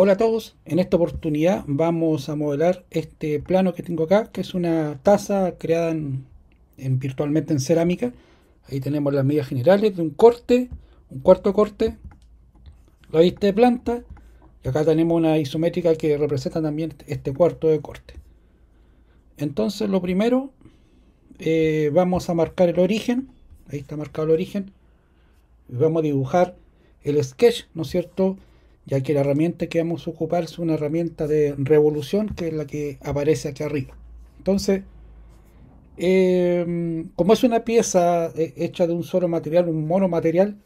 Hola a todos, en esta oportunidad vamos a modelar este plano que tengo acá, que es una taza creada en, virtualmente en cerámica. Ahí tenemos las medidas generales de un corte, un cuarto corte, la vista de planta, y acá tenemos una isométrica que representa también este cuarto de corte. Entonces lo primero, eh, vamos a marcar el origen, ahí está marcado el origen, y vamos a dibujar el sketch, ¿no es cierto?, ya que la herramienta que vamos a ocupar es una herramienta de revolución que es la que aparece aquí arriba. Entonces, em, como es una pieza eh, hecha de un solo material, un monomaterial,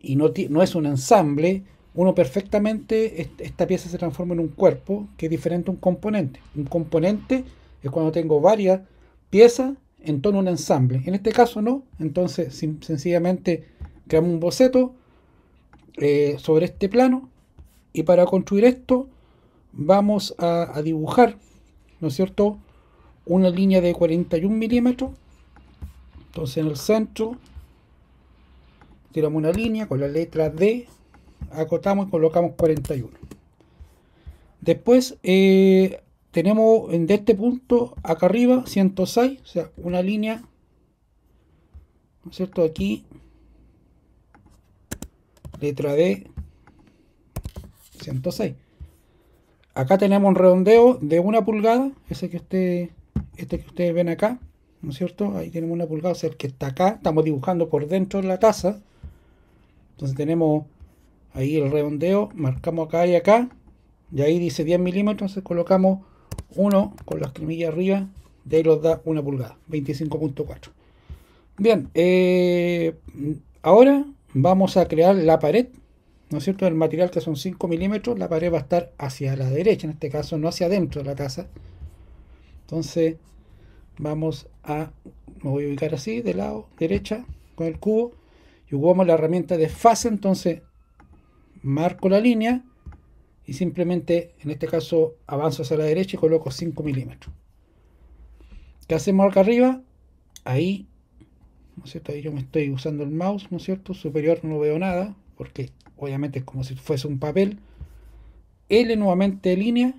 y no, no es un ensamble, uno perfectamente, esta pieza se transforma en un cuerpo que es diferente a un componente. Un componente es cuando tengo varias piezas en torno a un ensamble. En este caso no, entonces sencillamente creamos un boceto eh, sobre este plano y para construir esto vamos a, dibujar, ¿no es cierto?, una línea de 41 milímetros. Entonces en el centro tiramos una línea con la letra D, acotamos y colocamos 41. Después eh, tenemos de este punto acá arriba 106, o sea, una línea, ¿no es cierto? Aquí, letra D, 106. Acá tenemos un redondeo de una pulgada, ese que usted, este que ustedes ven acá, ¿no es cierto? Ahí tenemos una pulgada, o sea, el que está acá, estamos dibujando por dentro de la taza. Entonces tenemos ahí el redondeo, marcamos acá y acá, y ahí dice 10 milímetros, colocamos uno con las cremillas arriba, de ahí nos da una pulgada, 25.4. Bien, eh, ahora vamos a crear la pared ¿no es cierto? El material que son 5 milímetros, la pared va a estar hacia la derecha, en este caso no hacia adentro de la casa Entonces vamos a, me voy a ubicar así, de lado derecha, con el cubo, y jugamos la herramienta de fase, entonces marco la línea y simplemente, en este caso, avanzo hacia la derecha y coloco 5 milímetros. ¿Qué hacemos acá arriba? Ahí, ¿no es cierto? Ahí yo me estoy usando el mouse, ¿no es cierto? Superior no veo nada, porque obviamente es como si fuese un papel. L nuevamente línea.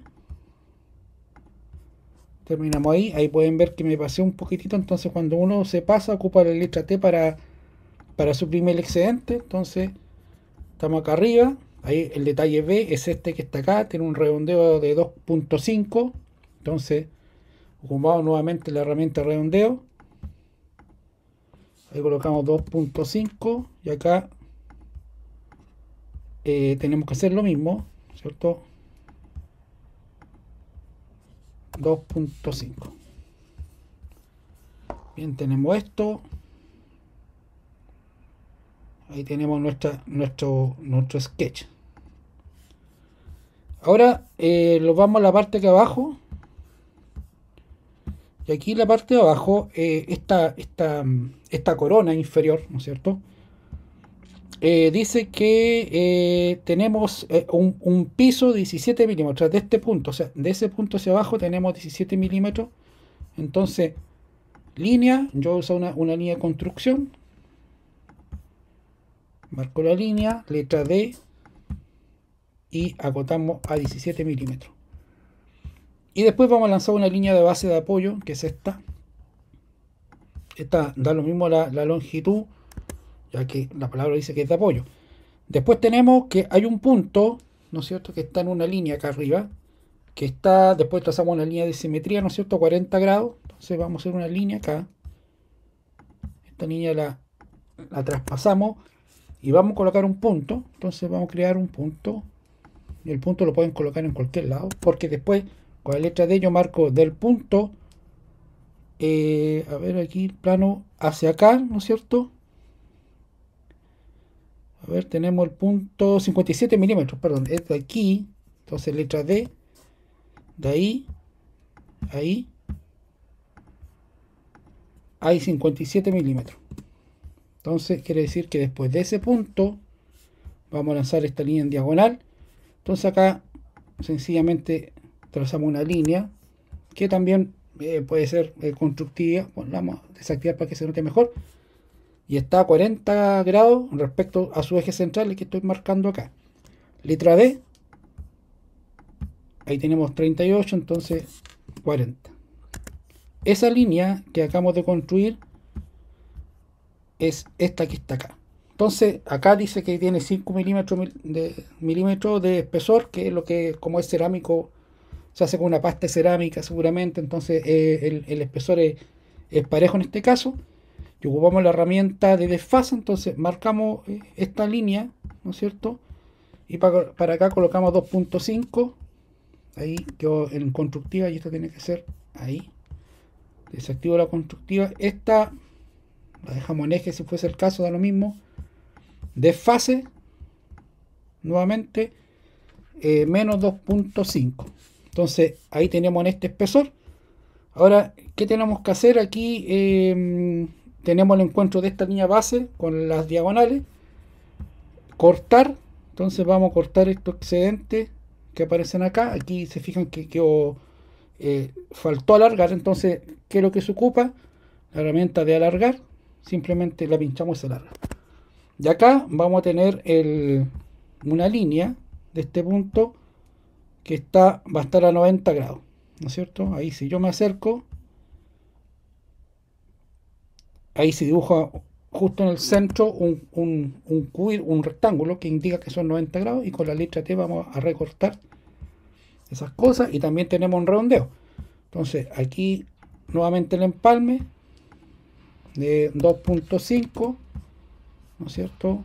Terminamos ahí. Ahí pueden ver que me pasé un poquitito. Entonces cuando uno se pasa ocupa la letra T para, para suprimir el excedente. Entonces estamos acá arriba. Ahí el detalle B es este que está acá. Tiene un redondeo de 2.5. Entonces ocupamos nuevamente la herramienta redondeo. Ahí colocamos 2.5 y acá eh, tenemos que hacer lo mismo, ¿cierto? 2.5. Bien, tenemos esto. Ahí tenemos nuestra, nuestro, nuestro sketch. Ahora eh, lo vamos a la parte que abajo. Y aquí la parte de abajo, eh, esta, esta, esta corona inferior, ¿no es cierto? Eh, dice que eh, tenemos eh, un, piso 17 milímetros, de este punto, o sea, de ese punto hacia abajo tenemos 17 milímetros. Entonces, línea, yo uso una, una línea de construcción, marco la línea, letra D y acotamos a 17 milímetros. Y después vamos a lanzar una línea de base de apoyo, que es esta. Esta da lo mismo la longitud ya que la palabra dice que es de apoyo. Después tenemos que hay un punto, ¿no es cierto?, que está en una línea acá arriba, que está, después trazamos una línea de simetría, ¿no es cierto?, 40 grados. Entonces vamos a hacer una línea acá. Esta línea la, la traspasamos y vamos a colocar un punto. Entonces vamos a crear un punto. Y el punto lo pueden colocar en cualquier lado, porque después con la letra D yo marco del punto, eh, a ver aquí, plano hacia acá, ¿no es cierto?, a ver, tenemos el punto 57 milímetros, perdón, es de aquí, entonces letra D, de ahí, ahí, hay 57 milímetros. Entonces quiere decir que después de ese punto vamos a lanzar esta línea en diagonal. Entonces acá sencillamente trazamos una línea que también eh, puede ser eh, constructiva. vamos a desactivar para que se note mejor y está a 40 grados respecto a su eje central que estoy marcando acá. Letra D, ahí tenemos 38, entonces 40. Esa línea que acabamos de construir es esta que está acá. Entonces, acá dice que tiene 5 milímetros de, milímetros de espesor, que es lo que, como es cerámico, se hace con una pasta cerámica seguramente, entonces eh, el, espesor es parejo en este caso y ocupamos la herramienta de desfase, entonces marcamos eh, esta línea, ¿no es cierto? Y para, acá colocamos 2.5, ahí quedó en constructiva y esto tiene que ser ahí. Desactivo la constructiva, esta la dejamos en eje si fuese el caso, da lo mismo. Desfase, nuevamente, eh, menos 2.5. Entonces ahí tenemos en este espesor. Ahora, ¿qué tenemos que hacer aquí? Em, tenemos el encuentro de esta línea base con las diagonales, cortar, entonces vamos a cortar estos excedentes que aparecen acá, aquí se fijan que eh, faltó alargar, entonces, ¿qué es lo que se ocupa? La herramienta de alargar, simplemente la pinchamos y se alarga. De acá vamos a tener una línea de este punto que está, va a estar a 90 grados, ¿no es cierto? Ahí si yo me acerco, ahí se dibuja justo en el centro un, un, un, un rectángulo que indica que son 90 grados y con la letra T vamos a recortar esas cosas y también tenemos un redondeo. Entonces aquí nuevamente el empalme de 2.5, ¿no es cierto?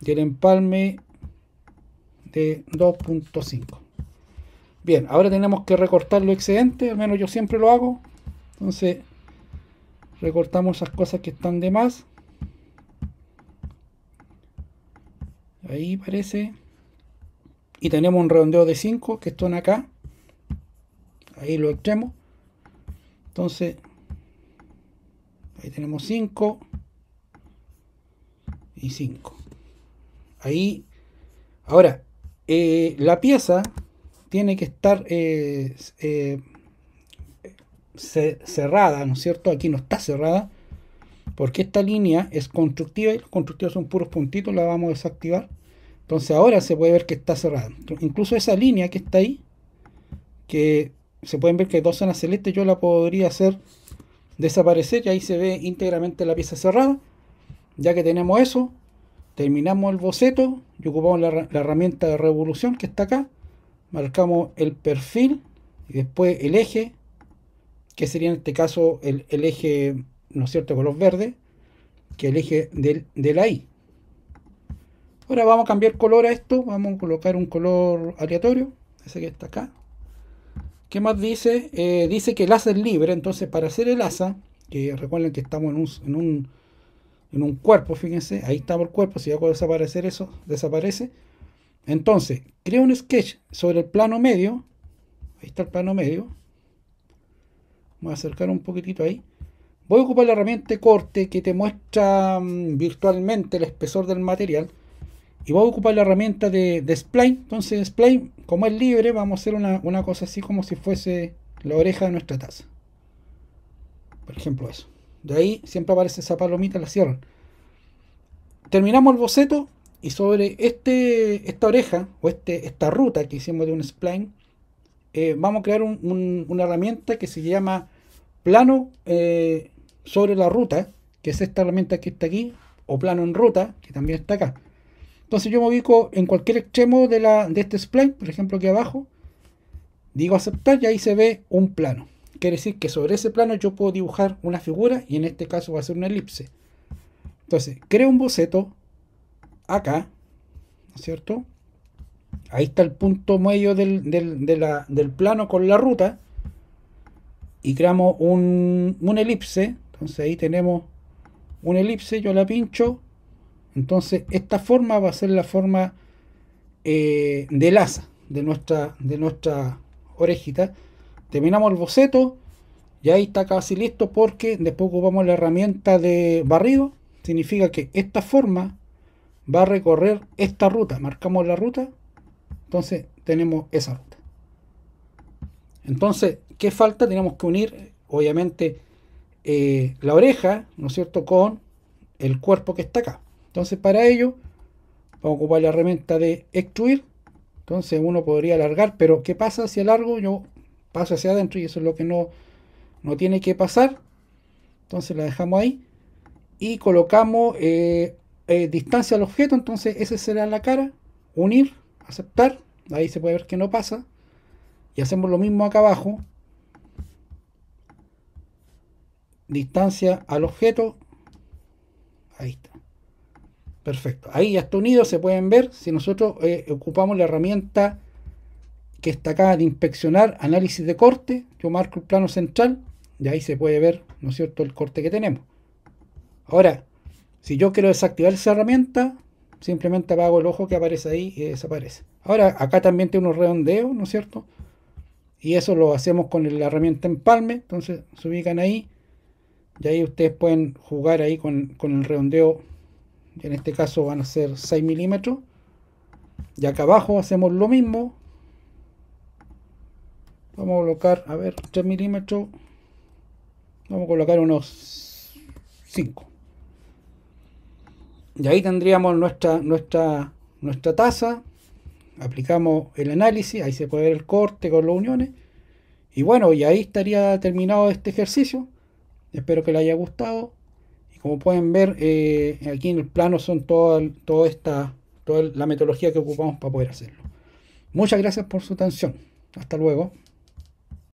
Y el empalme de 2.5. Bien, ahora tenemos que recortar lo excedente, al menos yo siempre lo hago. Entonces recortamos esas cosas que están de más ahí parece y tenemos un redondeo de 5 que están acá ahí lo extremo. entonces ahí tenemos 5 y 5 ahí ahora eh, la pieza tiene que estar eh, eh cerrada, ¿no es cierto? Aquí no está cerrada, porque esta línea es constructiva y los constructivos son puros puntitos, la vamos a desactivar. Entonces ahora se puede ver que está cerrada. Incluso esa línea que está ahí, que se pueden ver que dos zonas celestes, yo la podría hacer desaparecer y ahí se ve íntegramente la pieza cerrada. Ya que tenemos eso, terminamos el boceto y ocupamos la herramienta de revolución que está acá. Marcamos el perfil y después el eje que sería en este caso el, eje, ¿no es cierto?, color verde, que el eje del, de la i Ahora vamos a cambiar color a esto, vamos a colocar un color aleatorio, ese que está acá. ¿Qué más dice? Eh, dice que el asa es libre, entonces para hacer el asa, que recuerden que estamos en un, cuerpo, fíjense, ahí está el cuerpo, si hago desaparecer eso, desaparece. Entonces, creo un sketch sobre el plano medio, ahí está el plano medio, voy a acercar un poquitito ahí. Voy a ocupar la herramienta corte que te muestra mm, virtualmente el espesor del material. Y voy a ocupar la herramienta de, de spline. Entonces spline, como es libre, vamos a hacer una, cosa así como si fuese la oreja de nuestra taza. Por ejemplo eso. De ahí siempre aparece esa palomita, la cierran. Terminamos el boceto y sobre este, esta oreja o este, esta ruta que hicimos de un spline, eh, vamos a crear una herramienta que se llama plano eh, sobre la ruta, que es esta herramienta que está aquí, o plano en ruta, que también está acá. Entonces yo me ubico en cualquier extremo de, de este spline, por ejemplo aquí abajo, digo aceptar y ahí se ve un plano. Quiere decir que sobre ese plano yo puedo dibujar una figura y en este caso va a ser una elipse. Entonces creo un boceto acá, ¿no es cierto? Ahí está el punto medio del, plano con la ruta. Y creamos un, elipse. Entonces ahí tenemos un elipse. Yo la pincho. Entonces esta forma va a ser la forma eh, del de laza de nuestra, de nuestra orejita. Terminamos el boceto. Y ahí está casi listo porque después ocupamos la herramienta de barrido. Significa que esta forma va a recorrer esta ruta. Marcamos la ruta entonces tenemos esa ruta. Entonces, ¿qué falta? Tenemos que unir, obviamente, eh, la oreja, ¿no es cierto?, con el cuerpo que está acá. Entonces, para ello, vamos a ocupar la herramienta de extruir. Entonces, uno podría alargar, pero ¿qué pasa hacia largo? Yo paso hacia adentro y eso es lo que no, no tiene que pasar. Entonces, la dejamos ahí y colocamos eh, eh, distancia al objeto. Entonces, esa será la cara. Unir aceptar, ahí se puede ver que no pasa, y hacemos lo mismo acá abajo, distancia al objeto, ahí está, perfecto, ahí ya está unido, se pueden ver, si nosotros eh, ocupamos la herramienta que está acá de inspeccionar, análisis de corte, yo marco el plano central, de ahí se puede ver, ¿no es cierto?, el corte que tenemos. Ahora, si yo quiero desactivar esa herramienta, simplemente apago el ojo que aparece ahí y desaparece. Ahora, acá también tiene unos redondeos, ¿no es cierto? Y eso lo hacemos con la herramienta empalme, entonces se ubican ahí y ahí ustedes pueden jugar ahí con, con el redondeo, en este caso van a ser 6 milímetros. Y acá abajo hacemos lo mismo. Vamos a colocar, a ver, 3 milímetros. Vamos a colocar unos 5. Y ahí tendríamos nuestra, nuestra, nuestra tasa, aplicamos el análisis, ahí se puede ver el corte con las uniones. Y bueno, y ahí estaría terminado este ejercicio. Espero que les haya gustado. Y como pueden ver, eh, aquí en el plano son toda esta toda la metodología que ocupamos para poder hacerlo. Muchas gracias por su atención. Hasta luego.